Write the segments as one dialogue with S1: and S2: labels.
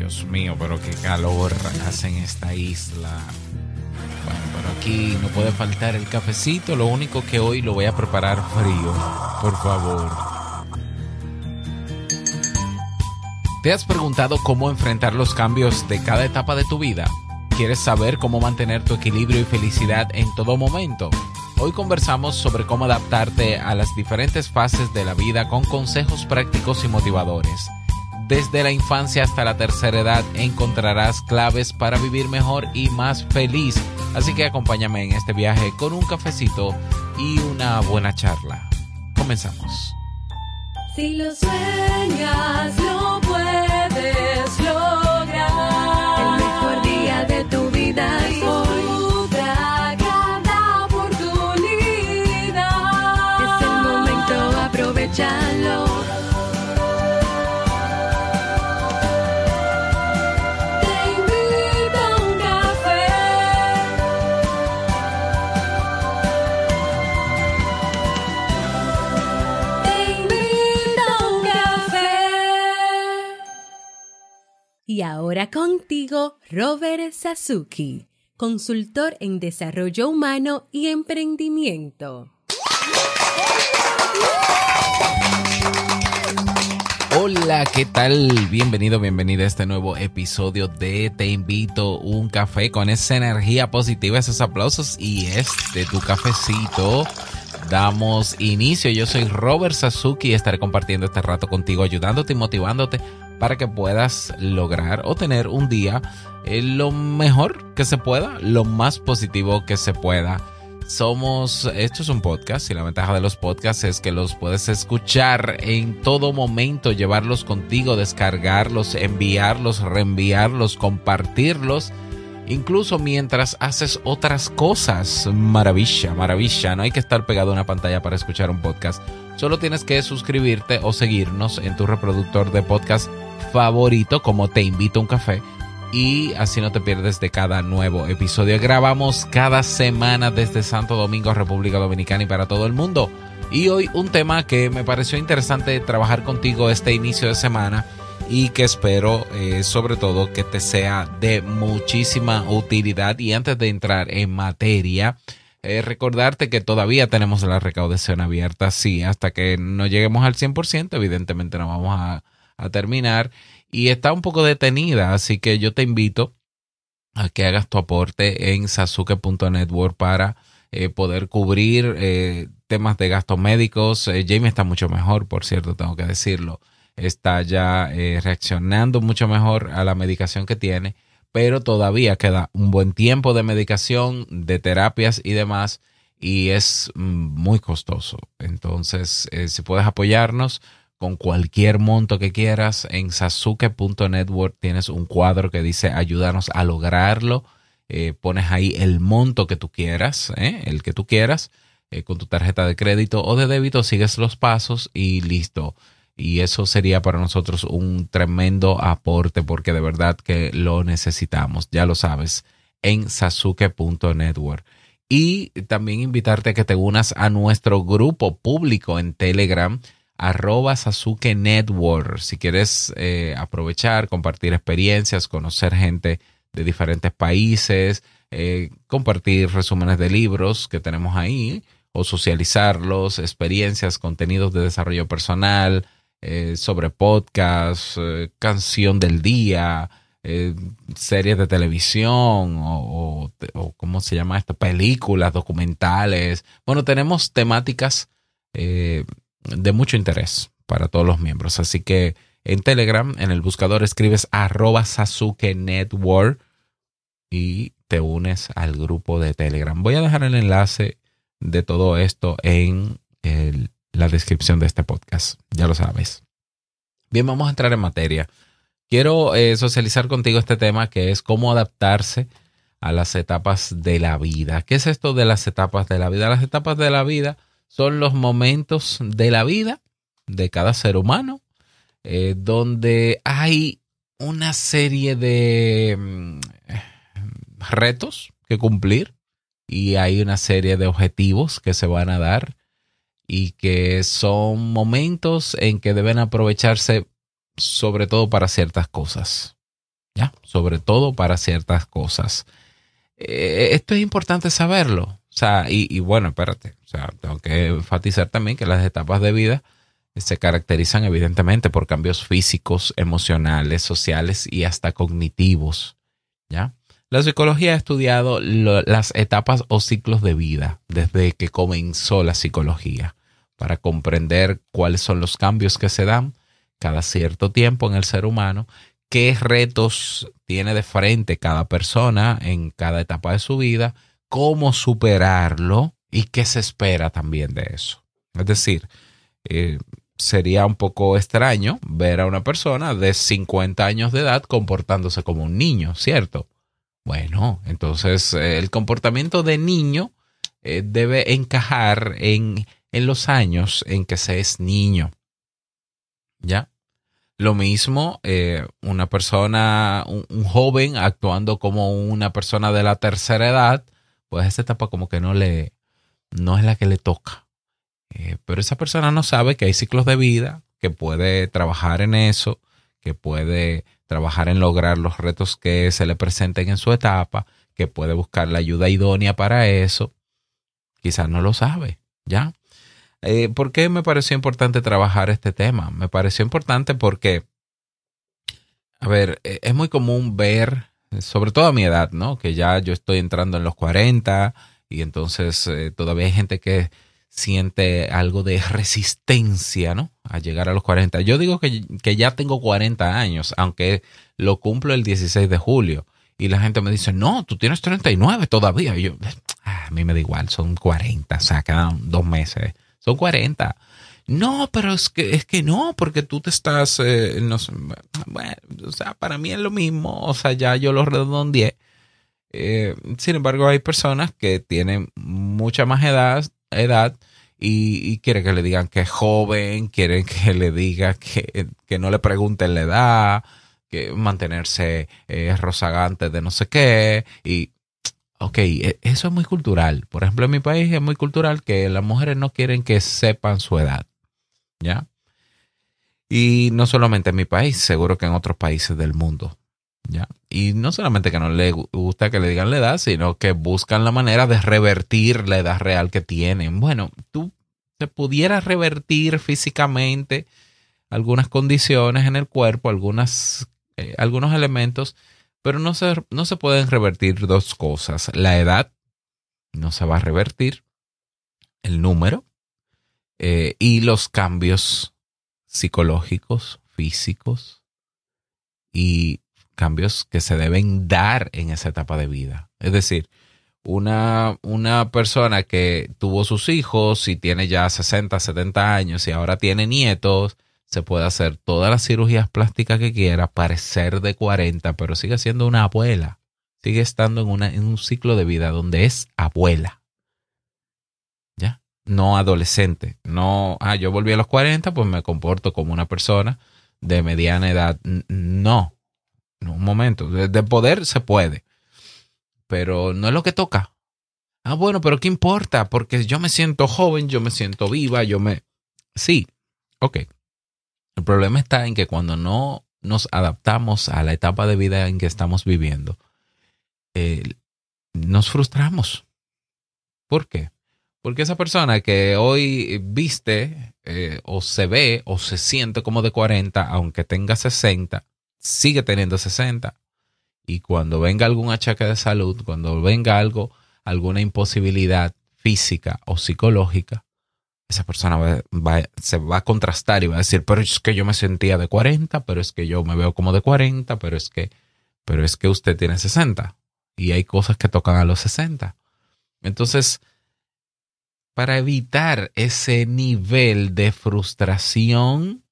S1: Dios mío, pero qué calor hace en esta isla. Bueno, pero aquí no puede faltar el cafecito. Lo único que hoy lo voy a preparar frío. Por favor. ¿Te has preguntado cómo enfrentar los cambios de cada etapa de tu vida? ¿Quieres saber cómo mantener tu equilibrio y felicidad en todo momento? Hoy conversamos sobre cómo adaptarte a las diferentes fases de la vida con consejos prácticos y motivadores. Desde la infancia hasta la tercera edad encontrarás claves para vivir mejor y más feliz. Así que acompáñame en este viaje con un cafecito y una buena charla. Comenzamos. Si ahora contigo Robert Sasuki, consultor en desarrollo humano y emprendimiento. Hola, ¿qué tal? Bienvenido, bienvenida a este nuevo episodio de Te invito un café con esa energía positiva, esos aplausos y este tu cafecito. Damos inicio. Yo soy Robert Sasuki y estaré compartiendo este rato contigo, ayudándote y motivándote para que puedas lograr o tener un día eh, lo mejor que se pueda, lo más positivo que se pueda. Somos, esto es un podcast y la ventaja de los podcasts es que los puedes escuchar en todo momento, llevarlos contigo, descargarlos, enviarlos, reenviarlos, compartirlos incluso mientras haces otras cosas. Maravilla, maravilla. No hay que estar pegado a una pantalla para escuchar un podcast. Solo tienes que suscribirte o seguirnos en tu reproductor de podcast favorito como Te invito a un café y así no te pierdes de cada nuevo episodio. Grabamos cada semana desde Santo Domingo, República Dominicana y para todo el mundo. Y hoy un tema que me pareció interesante trabajar contigo este inicio de semana y que espero eh, sobre todo que te sea de muchísima utilidad. Y antes de entrar en materia, eh, recordarte que todavía tenemos la recaudación abierta, sí, hasta que no lleguemos al 100%, evidentemente no vamos a a terminar y está un poco detenida, así que yo te invito a que hagas tu aporte en sasuke.network para eh, poder cubrir eh, temas de gastos médicos. Eh, Jamie está mucho mejor, por cierto, tengo que decirlo. Está ya reaccionando mucho mejor a la medicación que tiene, pero todavía queda un buen tiempo de medicación, de terapias y demás, y es mm, muy costoso. Entonces, si puedes apoyarnos, con cualquier monto que quieras. En sasuke.network tienes un cuadro que dice ayúdanos a lograrlo. Eh, pones ahí el monto que tú quieras, ¿eh? el que tú quieras, eh, con tu tarjeta de crédito o de débito, sigues los pasos y listo. Y eso sería para nosotros un tremendo aporte porque de verdad que lo necesitamos, ya lo sabes, en sasuke.network. Y también invitarte a que te unas a nuestro grupo público en Telegram arroba Sasuke Network. Si quieres eh, aprovechar, compartir experiencias, conocer gente de diferentes países, eh, compartir resúmenes de libros que tenemos ahí o socializarlos, experiencias, contenidos de desarrollo personal, eh, sobre podcast, canción del día, series de televisión o, o, cómo se llama esto, películas, documentales. Bueno, tenemos temáticas de mucho interés para todos los miembros. Así que en Telegram, en el buscador, escribes arroba Sasuke Network y te unes al grupo de Telegram. Voy a dejar el enlace de todo esto en la descripción de este podcast. Ya lo sabes. Bien, vamos a entrar en materia. Quiero eh, socializar contigo este tema que es cómo adaptarse a las etapas de la vida. ¿Qué es esto de las etapas de la vida? Las etapas de la vida son los momentos de la vida de cada ser humano, eh, donde hay una serie de mm, eh, retos que cumplir y hay una serie de objetivos que se van a dar y que son momentos en que deben aprovecharse sobre todo para ciertas cosas. ¿Ya? Sobre todo para ciertas cosas. Eh, esto es importante saberlo y, bueno, espérate, tengo que enfatizar también que las etapas de vida se caracterizan evidentemente por cambios físicos, emocionales, sociales y hasta cognitivos, ¿ya? La psicología ha estudiado las etapas o ciclos de vida desde que comenzó la psicología para comprender cuáles son los cambios que se dan cada cierto tiempo en el ser humano, qué retos tiene de frente cada persona en cada etapa de su vida, cómo superarlo y qué se espera también de eso. Es decir, eh, sería un poco extraño ver a una persona de 50 años de edad comportándose como un niño, ¿cierto? Bueno, entonces eh, el comportamiento de niño eh, debe encajar en, los años en que se es niño. ¿Ya? Lo mismo, una persona, un, joven actuando como una persona de la tercera edad, pues esa etapa como que no le, no es la que le toca. Eh, pero esa persona no sabe que hay ciclos de vida, que puede trabajar en eso, que puede trabajar en lograr los retos que se le presenten en su etapa, que puede buscar la ayuda idónea para eso. Quizás no lo sabe, ¿ya? Eh, ¿Por qué me pareció importante trabajar este tema? Me pareció importante porque, a ver, e, es muy común ver eh, sobre todo a mi edad, ¿no? Que ya yo estoy entrando en los 40 y entonces eh, todavía hay gente que siente algo de resistencia, ¿no? A llegar a los 40. Yo digo que, ya tengo 40 años, aunque lo cumplo el 16 de julio. Y la gente me dice, no, tú tienes 39 todavía. Y yo, ah, a mí me da igual, son 40, o sea, quedan dos meses. Son 40. No, pero es que, es que no, porque tú te estás, eh, no o sea, para mí es lo mismo, o sea, ya yo lo redondeé. Eh, sin embargo, hay personas que tienen mucha más edad, edad y, quieren que le digan que es joven, quieren que le diga que, no le pregunten la edad, que mantenerse eh, rozagante de no sé qué. Y, ok, e, eso es muy cultural. Por ejemplo, en mi país es muy cultural que las mujeres no quieren que sepan su edad. ¿ya? Y no solamente en mi país, seguro que en otros países del mundo. ¿Ya? Y no solamente que no le gusta que le digan la edad, sino que buscan la manera de revertir la edad real que tienen. Bueno, tú te pudieras revertir físicamente algunas condiciones en el cuerpo, algunas, eh, algunos elementos, pero no no se pueden revertir dos cosas. La edad no se va a revertir, el número eh, y los cambios psicológicos, físicos y cambios que se deben dar en esa etapa de vida. Es decir, una, una persona que tuvo sus hijos y tiene ya 60, 70 años y ahora tiene nietos, se puede hacer todas las cirugías plásticas que quiera, parecer de 40, pero sigue siendo una abuela, sigue estando en, una, en un ciclo de vida donde es abuela no adolescente. No, ah, yo volví a los 40, pues me comporto como una persona de mediana edad. No, un momento. De poder se puede, pero no es lo que toca. Ah, bueno, pero ¿qué importa? Porque yo me siento joven, yo me siento viva, yo me... Sí, ok. El problema está en que cuando no nos adaptamos a la etapa de vida en que estamos viviendo, eh, nos frustramos. ¿Por qué? Porque esa persona que hoy viste eh, o se ve o se siente como de 40, aunque tenga 60, sigue teniendo 60. Y cuando venga algún achaque de salud, cuando venga algo, alguna imposibilidad física o psicológica, esa persona va, se va a contrastar y va a decir, pero es que yo me sentía de 40, pero es que yo me veo como de 40, pero es que, pero es que usted tiene 60. Y hay cosas que tocan a los 60. Entonces, para evitar ese nivel de frustración,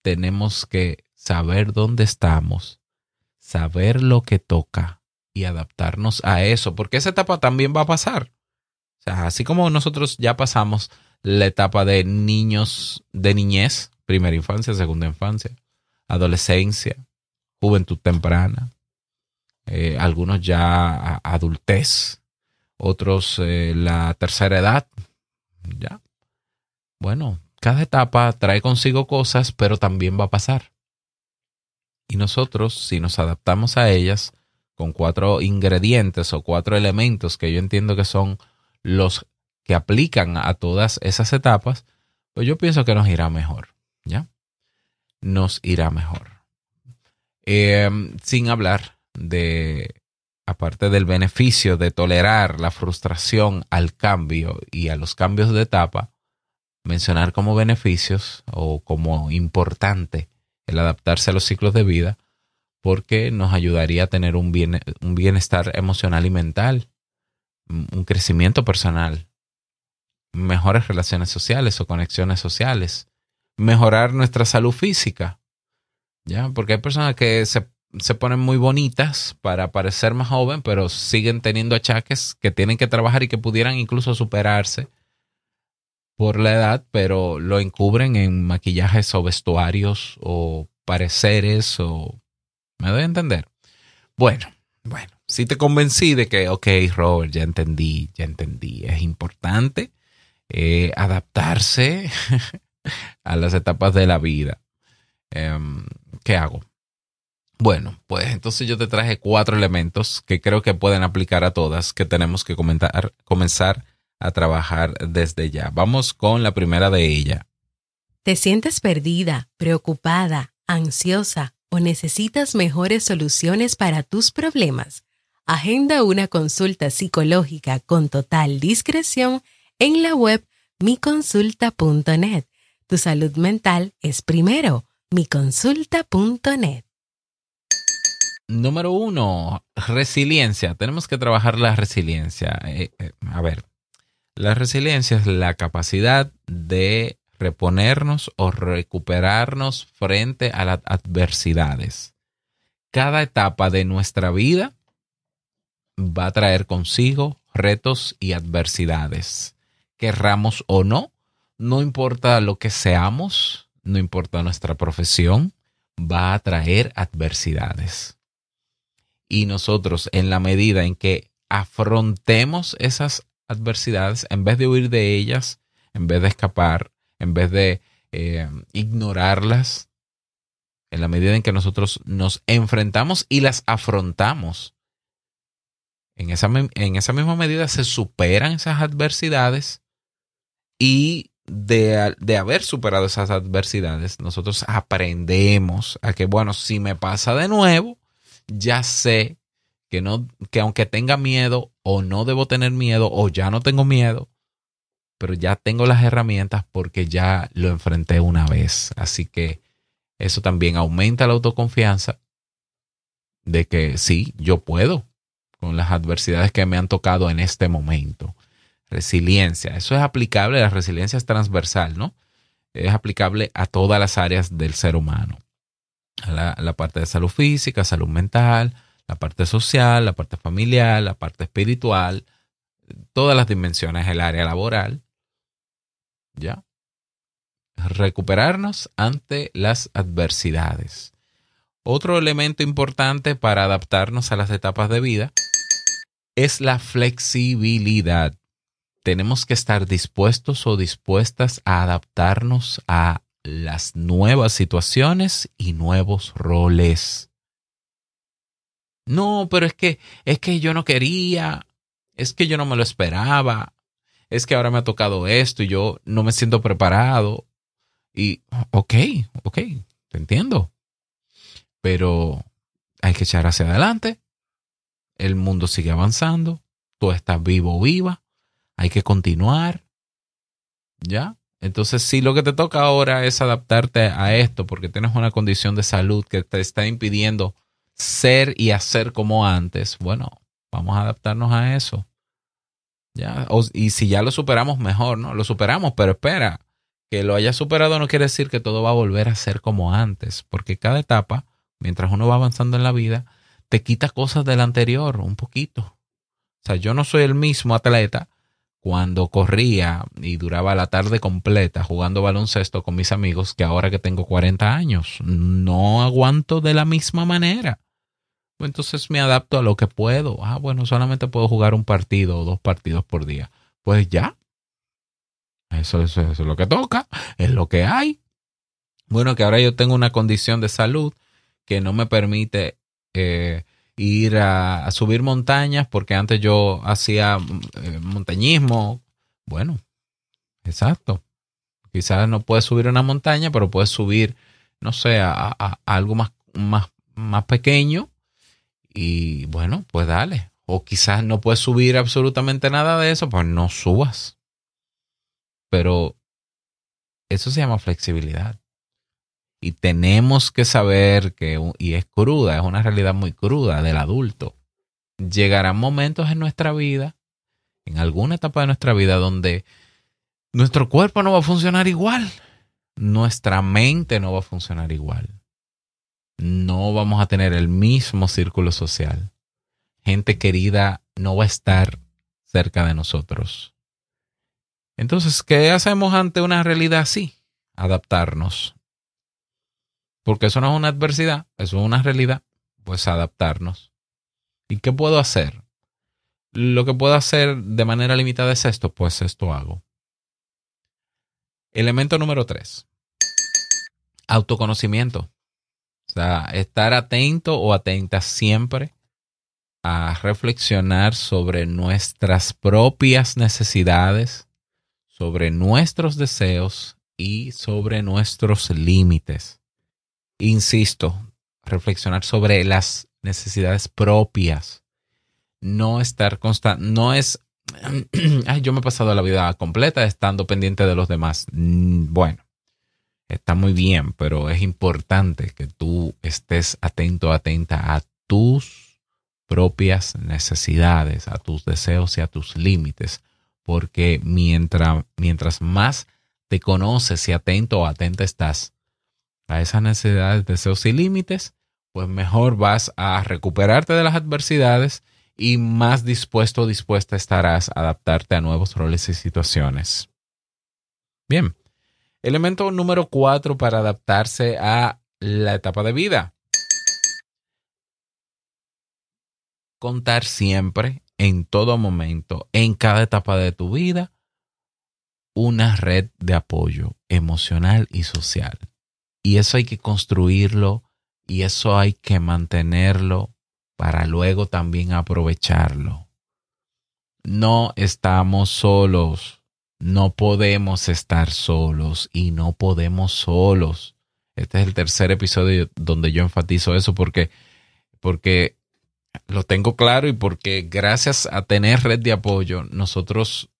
S1: tenemos que saber dónde estamos, saber lo que toca y adaptarnos a eso, porque esa etapa también va a pasar. O sea, así como nosotros ya pasamos la etapa de niños de niñez, primera infancia, segunda infancia, adolescencia, juventud temprana, eh, algunos ya adultez, otros eh, la tercera edad, ya. Bueno, cada etapa trae consigo cosas, pero también va a pasar. Y nosotros, si nos adaptamos a ellas con cuatro ingredientes o cuatro elementos que yo entiendo que son los que aplican a todas esas etapas, pues yo pienso que nos irá mejor, ¿ya? Nos irá mejor. Em, sin hablar de aparte del beneficio de tolerar la frustración al cambio y a los cambios de etapa, mencionar como beneficios o como importante el adaptarse a los ciclos de vida, porque nos ayudaría a tener un, bienestar emocional y mental, un crecimiento personal, mejores relaciones sociales o conexiones sociales, mejorar nuestra salud física, ¿ya? Porque hay personas que se se ponen muy bonitas para parecer más joven, pero siguen teniendo achaques que tienen que trabajar y que pudieran incluso superarse por la edad, pero lo encubren en maquillajes o vestuarios o pareceres o... ¿Me doy a entender? Bueno, bueno, si te convencí de que, ok, Robert, ya entendí, ya entendí, es importante eh, adaptarse a las etapas de la vida. Em, ¿Qué hago? Bueno, pues entonces yo te traje cuatro elementos que creo que pueden aplicar a todas, que tenemos que comenzar a trabajar desde ya. Vamos con la primera de ella. ¿Te sientes perdida, preocupada, ansiosa o necesitas mejores soluciones para tus problemas? Agenda una consulta psicológica con total discreción en la web miconsulta.net. Tu salud mental es primero, miconsulta.net número uno, resiliencia. Tenemos que trabajar la resiliencia. Eh, eh, a ver, la resiliencia es la capacidad de reponernos o recuperarnos frente a las adversidades. Cada etapa de nuestra vida va a traer consigo retos y adversidades. Querramos o no, no importa lo que seamos, no importa nuestra profesión, va a traer adversidades. Y nosotros, en la medida en que afrontemos esas adversidades, en vez de huir de ellas, en vez de escapar, en vez de eh, ignorarlas, en la medida en que nosotros nos enfrentamos y las afrontamos, en esa, misma medida se superan esas adversidades y de, haber superado esas adversidades, nosotros aprendemos a que, bueno, si me pasa de nuevo, ya sé que, no, que aunque tenga miedo o no debo tener miedo o ya no tengo miedo, pero ya tengo las herramientas porque ya lo enfrenté una vez. Así que eso también aumenta la autoconfianza de que sí, yo puedo con las adversidades que me han tocado en este momento. Resiliencia, eso es aplicable, la resiliencia es transversal, ¿no? Es aplicable a todas las áreas del ser humano la, parte de salud física, salud mental, la parte social, la parte familiar, la parte espiritual, todas las dimensiones del área laboral. ¿Ya? Recuperarnos ante las adversidades. Otro elemento importante para adaptarnos a las etapas de vida es la flexibilidad. Tenemos que estar dispuestos o dispuestas a adaptarnos a las nuevas situaciones y nuevos roles. No, pero es que es que yo no quería, es que yo no me lo esperaba, es que ahora me ha tocado esto y yo no me siento preparado. Y ok, ok, te entiendo. Pero hay que echar hacia adelante. El mundo sigue avanzando. Tú estás vivo o viva. Hay que continuar. ¿Ya? Entonces, si lo que te toca ahora es adaptarte a esto porque tienes una condición de salud que te está impidiendo ser y hacer como antes, bueno, vamos a adaptarnos a eso. Ya, y si ya lo superamos mejor, ¿no? Lo superamos, pero espera, que lo hayas superado no quiere decir que todo va a volver a ser como antes, porque cada etapa, mientras uno va avanzando en la vida, te quita cosas del anterior, un poquito. O sea, yo no soy el mismo atleta cuando corría y duraba la tarde completa jugando baloncesto con mis amigos que ahora que tengo 40 años. No aguanto de la misma manera. Entonces me adapto a lo que puedo. Ah, bueno, solamente puedo jugar un partido o dos partidos por día. Pues ya. Eso, eso, es lo que toca, es lo que hay. Bueno, que ahora yo tengo una condición de salud que no me permite eh, ir a, subir montañas, porque antes yo hacía eh, montañismo. Bueno, exacto. Quizás no puedes subir una montaña, pero puedes subir, no sé, a, algo más, más, más pequeño. Y bueno, pues dale. O quizás no puedes subir absolutamente nada de eso, pues no subas. Pero eso se llama flexibilidad. Y tenemos que saber que, y es cruda, es una realidad muy cruda del adulto. Llegarán momentos en nuestra vida, en alguna etapa de nuestra vida, donde nuestro cuerpo no va a funcionar igual, nuestra mente no va a funcionar igual, no vamos a tener el mismo círculo social, gente querida no va a estar cerca de nosotros. Entonces, ¿qué hacemos ante una realidad así? Adaptarnos, porque eso no es una adversidad, eso es una realidad, pues adaptarnos. ¿Y qué puedo hacer? Lo que puedo hacer de manera limitada es esto, pues esto hago. Elemento número tres, autoconocimiento. O sea, estar atento o atenta siempre a reflexionar sobre nuestras propias necesidades, sobre nuestros deseos y sobre nuestros límites insisto, reflexionar sobre las necesidades propias. No estar constante, no es, yo me he pasado la vida completa estando pendiente de los demás. Mm, bueno, está muy bien, pero es importante que tú estés atento, atenta a tus propias necesidades, a tus deseos y a tus límites, porque mientras, mientras más te conoces y atento o atenta estás, a esas necesidades, deseos y límites, pues mejor vas a recuperarte de las adversidades y más dispuesto o dispuesta estarás a adaptarte a nuevos roles y situaciones. Bien, elemento número cuatro para adaptarse a la etapa de vida. Contar siempre, en todo momento, en cada etapa de tu vida, una red de apoyo emocional y social. Y eso hay que construirlo y eso hay que mantenerlo para luego también aprovecharlo. No estamos solos, no podemos estar solos y no podemos solos. Este es el tercer episodio donde yo enfatizo eso porque, porque lo tengo claro y porque gracias a tener red de apoyo, nosotros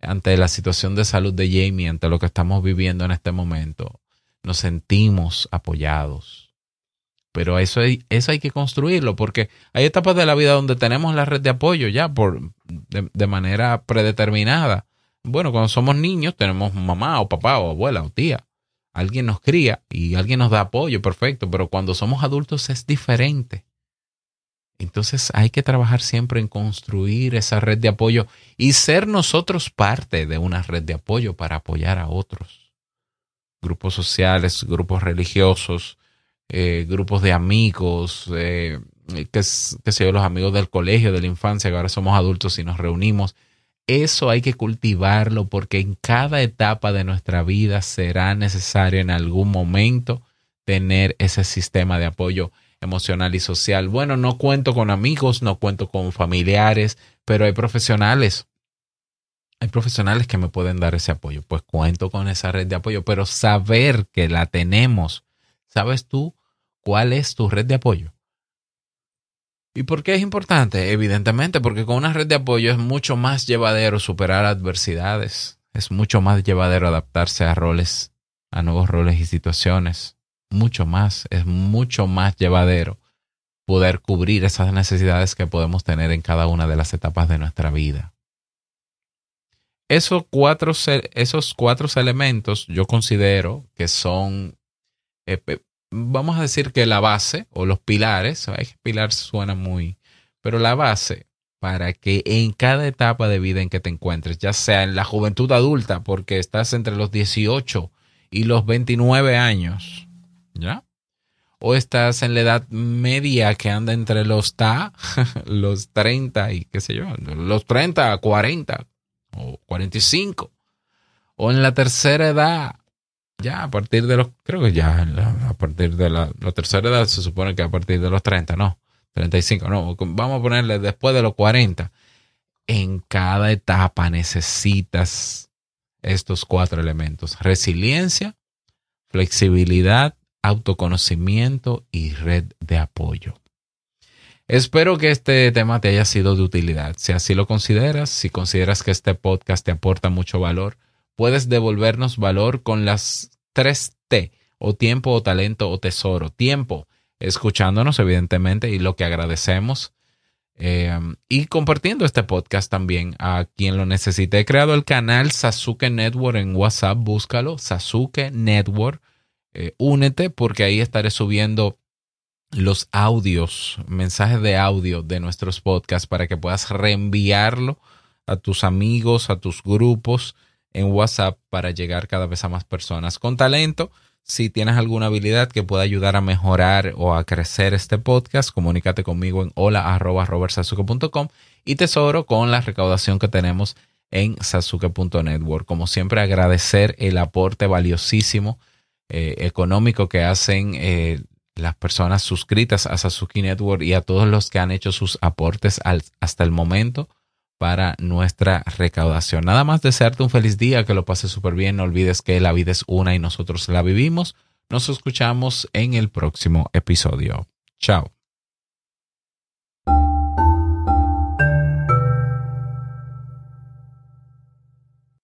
S1: ante la situación de salud de Jamie, ante lo que estamos viviendo en este momento, nos sentimos apoyados. Pero eso hay, eso hay que construirlo, porque hay etapas de la vida donde tenemos la red de apoyo ya por, de manera predeterminada. Bueno, cuando somos niños tenemos mamá o papá o abuela o tía. Alguien nos cría y alguien nos da apoyo, perfecto, pero cuando somos adultos es diferente. Entonces hay que trabajar siempre en construir esa red de apoyo y ser nosotros parte de una red de apoyo para apoyar a otros grupos sociales, grupos religiosos, eh, grupos de amigos, que eh, qué, yo, los amigos del colegio, de la infancia, que ahora somos adultos y nos reunimos. Eso hay que cultivarlo porque en cada etapa de nuestra vida será necesario en algún momento tener ese sistema de apoyo emocional y social. Bueno, no cuento con amigos, no cuento con familiares, pero hay profesionales hay profesionales que me pueden dar ese apoyo. Pues cuento con esa red de apoyo, pero saber que la tenemos. ¿Sabes tú cuál es tu red de apoyo? ¿Y por qué es importante? Evidentemente, porque con una red de apoyo es mucho más llevadero superar adversidades, es mucho más llevadero adaptarse a roles, a nuevos roles y situaciones, mucho más, es mucho más llevadero poder cubrir esas necesidades que podemos tener en cada una de las etapas de nuestra vida. Esos cuatro, esos cuatro elementos yo considero que son, eh, vamos a decir que la base o los pilares, pilar suena muy, pero la base para que en cada etapa de vida en que te encuentres, ya sea en la juventud adulta, porque estás entre los 18 y los 29 años, ¿ya? O estás en la edad media que anda entre los ta, los 30 y qué sé yo, los 30 a 40, o 45, o en la tercera edad, ya a partir de los, creo que ya a partir de la, tercera edad se supone que a partir de los 30, no, 35, no, vamos a ponerle después de los 40. En cada etapa necesitas estos cuatro elementos, resiliencia, flexibilidad, autoconocimiento y red de apoyo. Espero que este tema te haya sido de utilidad. Si así lo consideras, si consideras que este podcast te aporta mucho valor, puedes devolvernos valor con las 3T, o tiempo, o talento, o tesoro. Tiempo, escuchándonos, evidentemente, y lo que agradecemos. Em, y compartiendo este podcast también a quien lo necesite. He creado el canal Sasuke Network en WhatsApp, búscalo, Sasuke Network. Eh, únete porque ahí estaré subiendo los audios, mensajes de audio de nuestros podcasts para que puedas reenviarlo a tus amigos, a tus grupos en WhatsApp para llegar cada vez a más personas. Con talento, si tienes alguna habilidad que pueda ayudar a mejorar o a crecer este podcast, comunícate conmigo en hola.robertsasuke.com y tesoro con la recaudación que tenemos en sasuke.network. Como siempre, agradecer el aporte valiosísimo eh, económico que hacen eh, las personas suscritas a Sasuki Network y a todos los que han hecho sus aportes hasta el momento para nuestra recaudación. Nada más desearte un feliz día, que lo pases súper bien. No olvides que la vida es una y nosotros la vivimos. Nos escuchamos en el próximo episodio. Chao.